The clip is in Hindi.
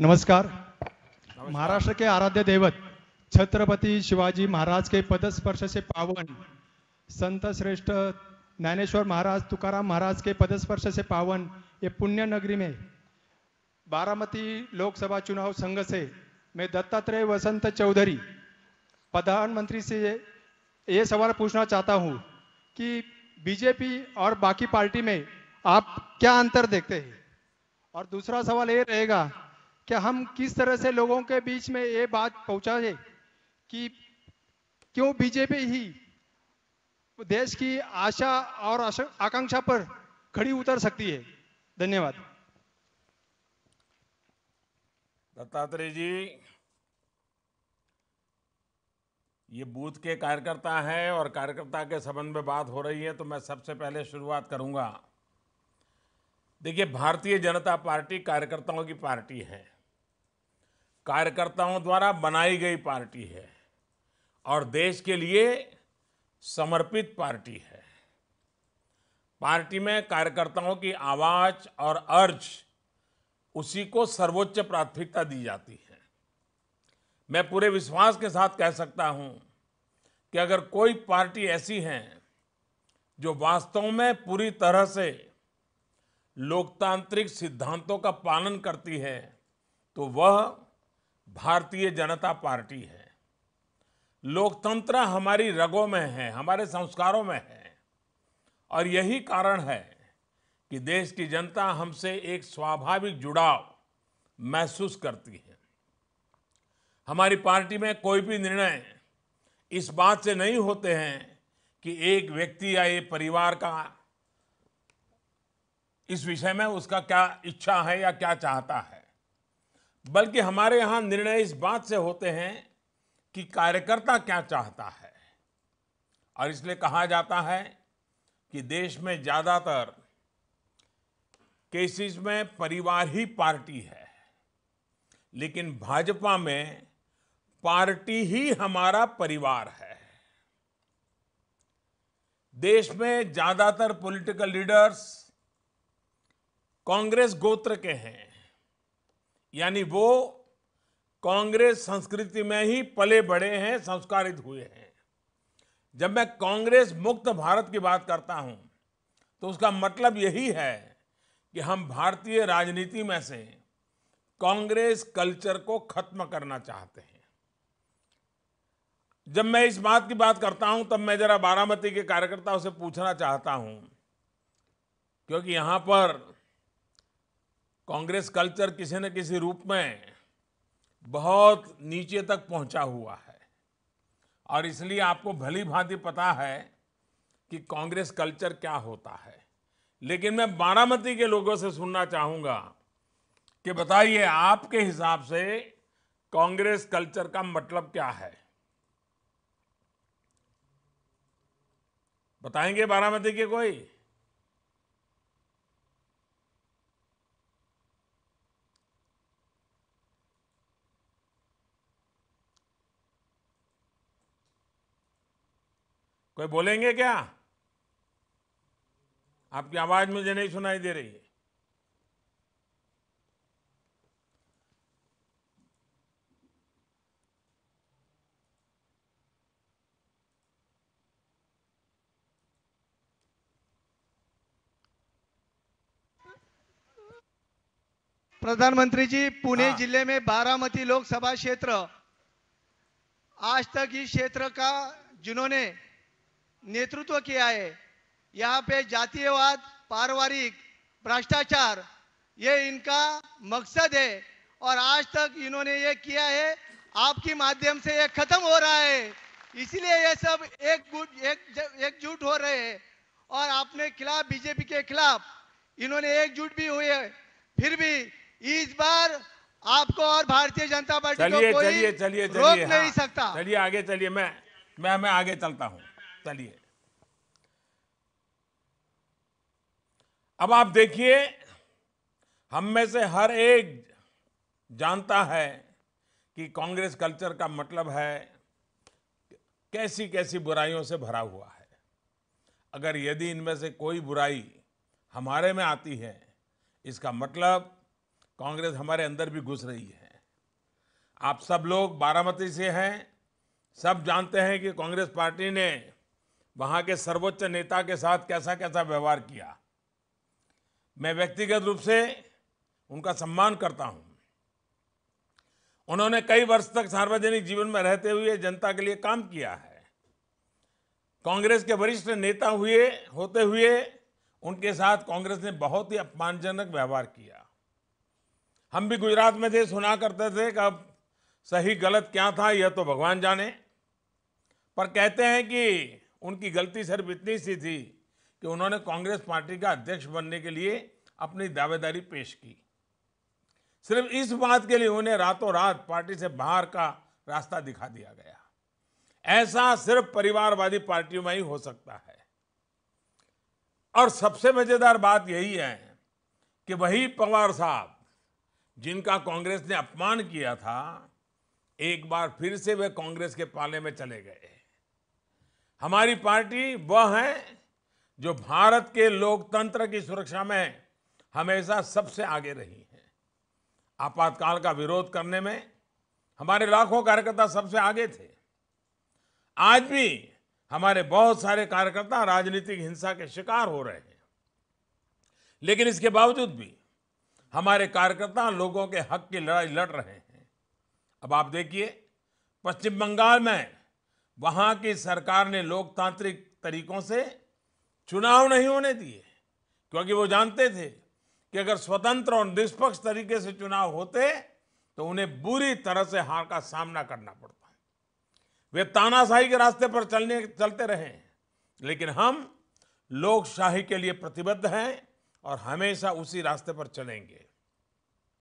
नमस्कार महाराष्ट्र के आराध्य देवत छत्रपति शिवाजी महाराज के पदस्पर्श से पावन संत श्रेष्ठ ज्ञानेश्वर महाराज तुकाराम महाराज के पदस्पर्श से पावन ये पुण्य नगरी में बारामती लोकसभा चुनाव संघ से मैं दत्तात्रेय वसंत चौधरी प्रधानमंत्री से ये सवाल पूछना चाहता हूँ कि बीजेपी और बाकी पार्टी में आप क्या अंतर देखते हैं और दूसरा सवाल ये रहेगा कि हम किस तरह से लोगों के बीच में ये बात है कि क्यों बीजेपी ही देश की आशा और आकांक्षा पर खड़ी उतर सकती है धन्यवाद दत्तात्रेय जी ये बूथ के कार्यकर्ता हैं और कार्यकर्ता के संबंध में बात हो रही है तो मैं सबसे पहले शुरुआत करूंगा देखिए भारतीय जनता पार्टी कार्यकर्ताओं की पार्टी है कार्यकर्ताओं द्वारा बनाई गई पार्टी है और देश के लिए समर्पित पार्टी है पार्टी में कार्यकर्ताओं की आवाज और अर्ज उसी को सर्वोच्च प्राथमिकता दी जाती है मैं पूरे विश्वास के साथ कह सकता हूं कि अगर कोई पार्टी ऐसी है जो वास्तव में पूरी तरह से लोकतांत्रिक सिद्धांतों का पालन करती है तो वह भारतीय जनता पार्टी है लोकतंत्र हमारी रगों में है हमारे संस्कारों में है और यही कारण है कि देश की जनता हमसे एक स्वाभाविक जुड़ाव महसूस करती है हमारी पार्टी में कोई भी निर्णय इस बात से नहीं होते हैं कि एक व्यक्ति या एक परिवार का इस विषय में उसका क्या इच्छा है या क्या चाहता है बल्कि हमारे यहां निर्णय इस बात से होते हैं कि कार्यकर्ता क्या चाहता है और इसलिए कहा जाता है कि देश में ज़्यादातर केसेस में परिवार ही पार्टी है लेकिन भाजपा में पार्टी ही हमारा परिवार है देश में ज़्यादातर पॉलिटिकल लीडर्स कांग्रेस गोत्र के हैं यानी वो कांग्रेस संस्कृति में ही पले बड़े हैं संस्कारित हुए हैं जब मैं कांग्रेस मुक्त भारत की बात करता हूं तो उसका मतलब यही है कि हम भारतीय राजनीति में से कांग्रेस कल्चर को खत्म करना चाहते हैं जब मैं इस बात की बात करता हूं तब मैं जरा बारामती के कार्यकर्ताओं से पूछना चाहता हूं क्योंकि यहां पर कांग्रेस कल्चर किसी न किसी रूप में बहुत नीचे तक पहुंचा हुआ है और इसलिए आपको भली भांति पता है कि कांग्रेस कल्चर क्या होता है लेकिन मैं बारामती के लोगों से सुनना चाहूंगा कि बताइए आपके हिसाब से कांग्रेस कल्चर का मतलब क्या है बताएंगे बारामती के कोई कोई बोलेंगे क्या आपकी आवाज मुझे नहीं सुनाई दे रही है प्रधानमंत्री जी पुणे हाँ। जिले में बारामती लोकसभा क्षेत्र आज तक इस क्षेत्र का जिन्होंने नेतृत्व किया है यहाँ पे जातीयवाद पारिवारिक भ्रष्टाचार ये इनका मकसद है और आज तक इन्होंने ये किया है आपके माध्यम से ये खत्म हो रहा है इसलिए ये सब एक गुट एक एकजुट हो रहे हैं और आपने खिलाफ बीजेपी के खिलाफ इन्होंने एकजुट भी हुए फिर भी इस बार आपको और भारतीय जनता पार्टी को कोई चलिए, चलिए, चलिए, रोक हाँ, नहीं सकता चलिए आगे चलिए मैं मैं मैं आगे चलता हूँ तलिए अब आप देखिए हम में से हर एक जानता है कि कांग्रेस कल्चर का मतलब है कैसी कैसी बुराइयों से भरा हुआ है अगर यदि इनमें से कोई बुराई हमारे में आती है इसका मतलब कांग्रेस हमारे अंदर भी घुस रही है आप सब लोग बारामती से हैं सब जानते हैं कि कांग्रेस पार्टी ने वहां के सर्वोच्च नेता के साथ कैसा कैसा व्यवहार किया मैं व्यक्तिगत रूप से उनका सम्मान करता हूं उन्होंने कई वर्ष तक सार्वजनिक जीवन में रहते हुए जनता के लिए काम किया है कांग्रेस के वरिष्ठ नेता हुए होते हुए उनके साथ कांग्रेस ने बहुत ही अपमानजनक व्यवहार किया हम भी गुजरात में थे सुना करते थे कि अब सही गलत क्या था यह तो भगवान जाने पर कहते हैं कि उनकी गलती सिर्फ इतनी सी थी कि उन्होंने कांग्रेस पार्टी का अध्यक्ष बनने के लिए अपनी दावेदारी पेश की सिर्फ इस बात के लिए उन्हें रातों रात पार्टी से बाहर का रास्ता दिखा दिया गया ऐसा सिर्फ परिवारवादी पार्टियों में ही हो सकता है और सबसे मजेदार बात यही है कि वही पवार साहब जिनका कांग्रेस ने अपमान किया था एक बार फिर से वे कांग्रेस के पाले में चले गए हमारी पार्टी वह है जो भारत के लोकतंत्र की सुरक्षा में हमेशा सबसे आगे रही है आपातकाल का विरोध करने में हमारे लाखों कार्यकर्ता सबसे आगे थे आज भी हमारे बहुत सारे कार्यकर्ता राजनीतिक हिंसा के शिकार हो रहे हैं लेकिन इसके बावजूद भी हमारे कार्यकर्ता लोगों के हक की लड़ाई लड़ रहे हैं अब आप देखिए पश्चिम बंगाल में वहां की सरकार ने लोकतांत्रिक तरीकों से चुनाव नहीं होने दिए क्योंकि वो जानते थे कि अगर स्वतंत्र और निष्पक्ष तरीके से चुनाव होते तो उन्हें बुरी तरह से हार का सामना करना पड़ता है वे तानाशाही के रास्ते पर चलने चलते रहे लेकिन हम लोकशाही के लिए प्रतिबद्ध हैं और हमेशा उसी रास्ते पर चलेंगे